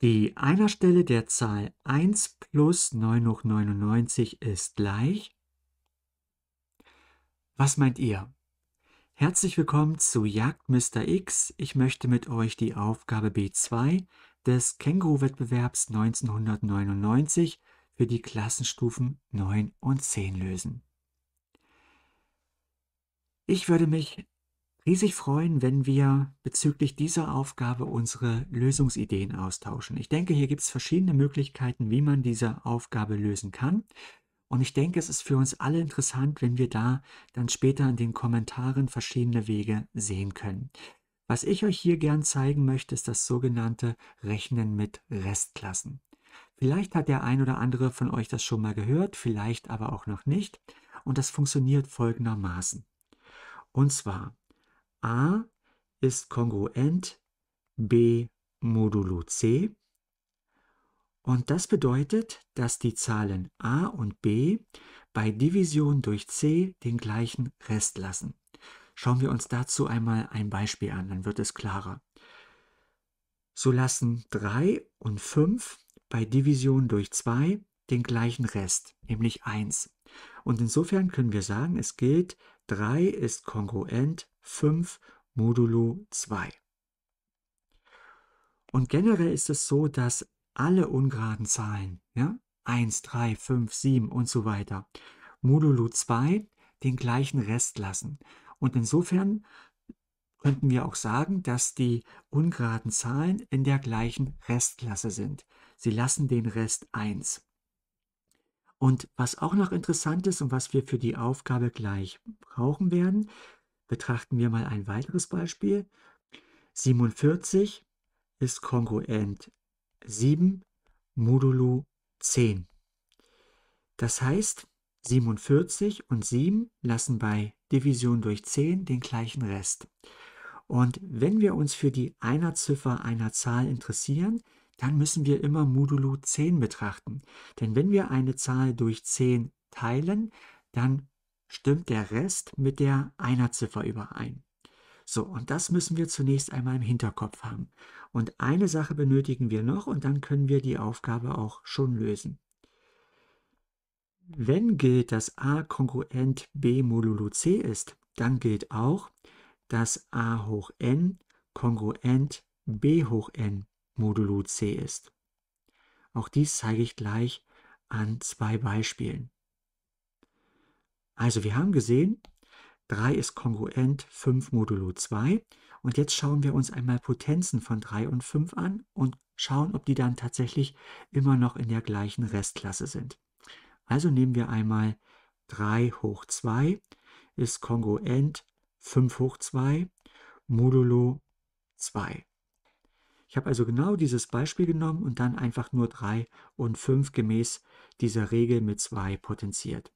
Die Einerstelle der Zahl 1 plus 9 hoch 99 ist gleich. Was meint ihr? Herzlich willkommen zu Jagd Mr. X. Ich möchte mit euch die Aufgabe B2 des Känguru-Wettbewerbs 1999 für die Klassenstufen 9 und 10 lösen. Ich würde mich riesig freuen, wenn wir bezüglich dieser Aufgabe unsere Lösungsideen austauschen. Ich denke, hier gibt es verschiedene Möglichkeiten, wie man diese Aufgabe lösen kann. Und ich denke, es ist für uns alle interessant, wenn wir da dann später in den Kommentaren verschiedene Wege sehen können. Was ich euch hier gern zeigen möchte, ist das sogenannte Rechnen mit Restklassen. Vielleicht hat der ein oder andere von euch das schon mal gehört, vielleicht aber auch noch nicht. Und das funktioniert folgendermaßen. Und zwar, a ist kongruent b modulo c. Und das bedeutet, dass die Zahlen a und b bei Division durch c den gleichen Rest lassen. Schauen wir uns dazu einmal ein Beispiel an, dann wird es klarer. So lassen 3 und 5 bei Division durch 2 den gleichen Rest, nämlich 1. Und insofern können wir sagen, es gilt, 3 ist kongruent 5 modulo 2. Und generell ist es so, dass alle ungeraden Zahlen, ja, 1, 3, 5, 7 und so weiter, modulo 2 den gleichen Rest lassen. Und insofern könnten wir auch sagen, dass die ungeraden Zahlen in der gleichen Restklasse sind. Sie lassen den Rest 1. Und was auch noch interessant ist und was wir für die Aufgabe gleich brauchen werden, Betrachten wir mal ein weiteres Beispiel. 47 ist kongruent 7 modulo 10. Das heißt, 47 und 7 lassen bei Division durch 10 den gleichen Rest. Und wenn wir uns für die Einerziffer einer Zahl interessieren, dann müssen wir immer modulo 10 betrachten. Denn wenn wir eine Zahl durch 10 teilen, dann stimmt der Rest mit der einer Ziffer überein. So, und das müssen wir zunächst einmal im Hinterkopf haben. Und eine Sache benötigen wir noch und dann können wir die Aufgabe auch schon lösen. Wenn gilt, dass a kongruent b modulo c ist, dann gilt auch, dass a hoch n kongruent b hoch n modulo c ist. Auch dies zeige ich gleich an zwei Beispielen. Also wir haben gesehen, 3 ist kongruent 5 modulo 2. Und jetzt schauen wir uns einmal Potenzen von 3 und 5 an und schauen, ob die dann tatsächlich immer noch in der gleichen Restklasse sind. Also nehmen wir einmal 3 hoch 2 ist kongruent 5 hoch 2 modulo 2. Ich habe also genau dieses Beispiel genommen und dann einfach nur 3 und 5 gemäß dieser Regel mit 2 potenziert.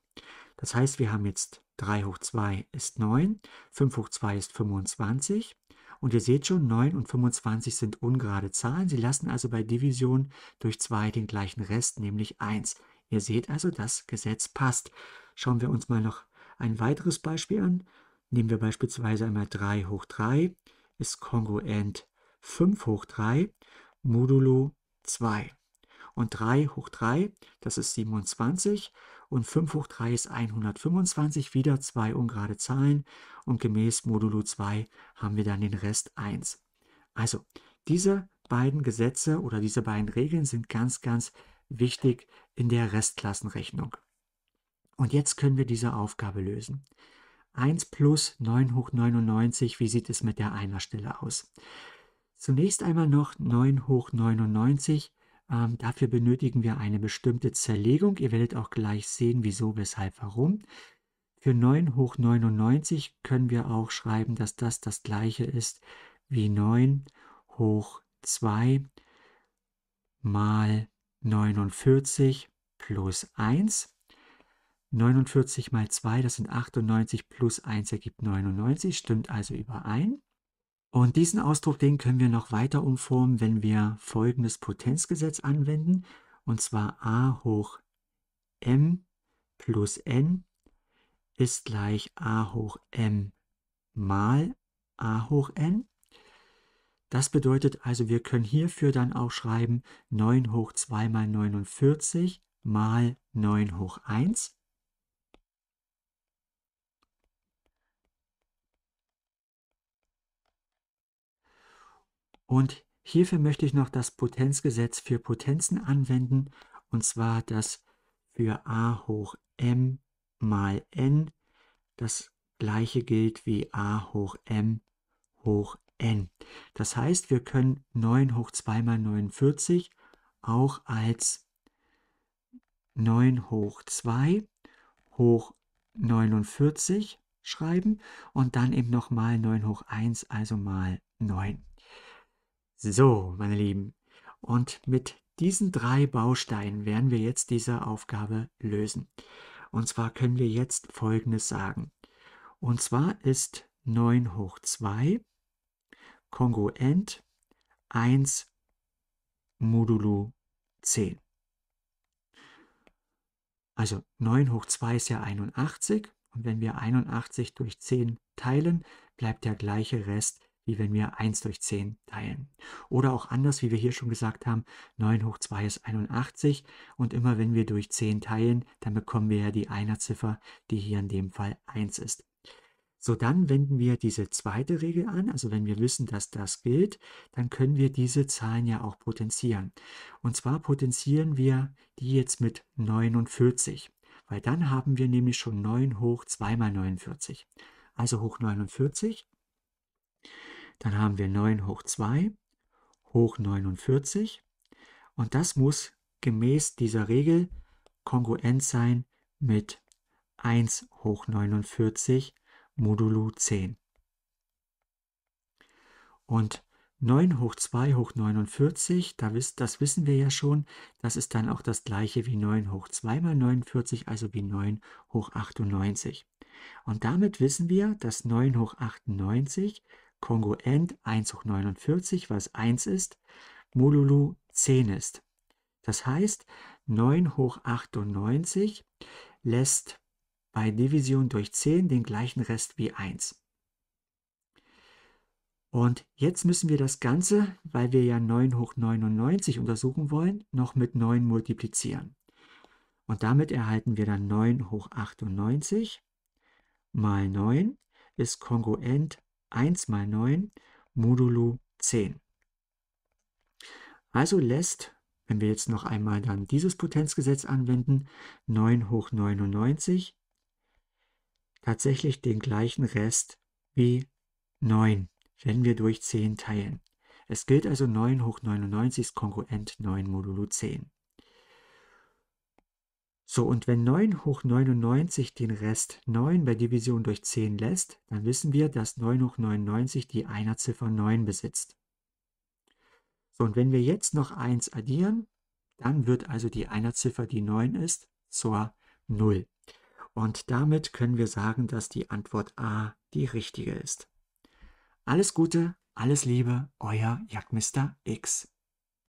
Das heißt, wir haben jetzt 3 hoch 2 ist 9, 5 hoch 2 ist 25. Und ihr seht schon, 9 und 25 sind ungerade Zahlen. Sie lassen also bei Division durch 2 den gleichen Rest, nämlich 1. Ihr seht also, das Gesetz passt. Schauen wir uns mal noch ein weiteres Beispiel an. Nehmen wir beispielsweise einmal 3 hoch 3 ist kongruent 5 hoch 3 modulo 2. Und 3 hoch 3, das ist 27 und 5 hoch 3 ist 125, wieder zwei ungerade Zahlen und gemäß Modulo 2 haben wir dann den Rest 1. Also diese beiden Gesetze oder diese beiden Regeln sind ganz, ganz wichtig in der Restklassenrechnung. Und jetzt können wir diese Aufgabe lösen. 1 plus 9 hoch 99, wie sieht es mit der Einerstelle aus? Zunächst einmal noch 9 hoch 99 ähm, dafür benötigen wir eine bestimmte Zerlegung. Ihr werdet auch gleich sehen, wieso, weshalb, warum. Für 9 hoch 99 können wir auch schreiben, dass das das gleiche ist wie 9 hoch 2 mal 49 plus 1. 49 mal 2, das sind 98 plus 1 ergibt 99, stimmt also überein. Und diesen Ausdruck, den können wir noch weiter umformen, wenn wir folgendes Potenzgesetz anwenden, und zwar a hoch m plus n ist gleich a hoch m mal a hoch n. Das bedeutet also, wir können hierfür dann auch schreiben 9 hoch 2 mal 49 mal 9 hoch 1. Und hierfür möchte ich noch das Potenzgesetz für Potenzen anwenden, und zwar das für a hoch m mal n. Das gleiche gilt wie a hoch m hoch n. Das heißt, wir können 9 hoch 2 mal 49 auch als 9 hoch 2 hoch 49 schreiben und dann eben nochmal 9 hoch 1, also mal 9. So, meine Lieben, und mit diesen drei Bausteinen werden wir jetzt diese Aufgabe lösen. Und zwar können wir jetzt Folgendes sagen. Und zwar ist 9 hoch 2 kongruent 1 modulo 10. Also 9 hoch 2 ist ja 81 und wenn wir 81 durch 10 teilen, bleibt der gleiche Rest wie wenn wir 1 durch 10 teilen. Oder auch anders, wie wir hier schon gesagt haben, 9 hoch 2 ist 81 und immer wenn wir durch 10 teilen, dann bekommen wir ja die Ziffer, die hier in dem Fall 1 ist. So, dann wenden wir diese zweite Regel an, also wenn wir wissen, dass das gilt, dann können wir diese Zahlen ja auch potenzieren. Und zwar potenzieren wir die jetzt mit 49, weil dann haben wir nämlich schon 9 hoch 2 mal 49, also hoch 49. Dann haben wir 9 hoch 2 hoch 49 und das muss gemäß dieser Regel kongruent sein mit 1 hoch 49 modulo 10. Und 9 hoch 2 hoch 49, das wissen wir ja schon, das ist dann auch das gleiche wie 9 hoch 2 mal 49, also wie 9 hoch 98. Und damit wissen wir, dass 9 hoch 98 kongruent 1 hoch 49, was 1 ist, modulo 10 ist. Das heißt, 9 hoch 98 lässt bei Division durch 10 den gleichen Rest wie 1. Und jetzt müssen wir das Ganze, weil wir ja 9 hoch 99 untersuchen wollen, noch mit 9 multiplizieren. Und damit erhalten wir dann 9 hoch 98 mal 9 ist kongruent 1 mal 9 modulo 10. Also lässt, wenn wir jetzt noch einmal dann dieses Potenzgesetz anwenden, 9 hoch 99 tatsächlich den gleichen Rest wie 9, wenn wir durch 10 teilen. Es gilt also 9 hoch 99 ist kongruent 9 modulo 10. So, und wenn 9 hoch 99 den Rest 9 bei Division durch 10 lässt, dann wissen wir, dass 9 hoch 99 die Einerziffer 9 besitzt. So, und wenn wir jetzt noch 1 addieren, dann wird also die Einerziffer, die 9 ist, zur 0. Und damit können wir sagen, dass die Antwort A die richtige ist. Alles Gute, alles Liebe, euer Jagdmister X.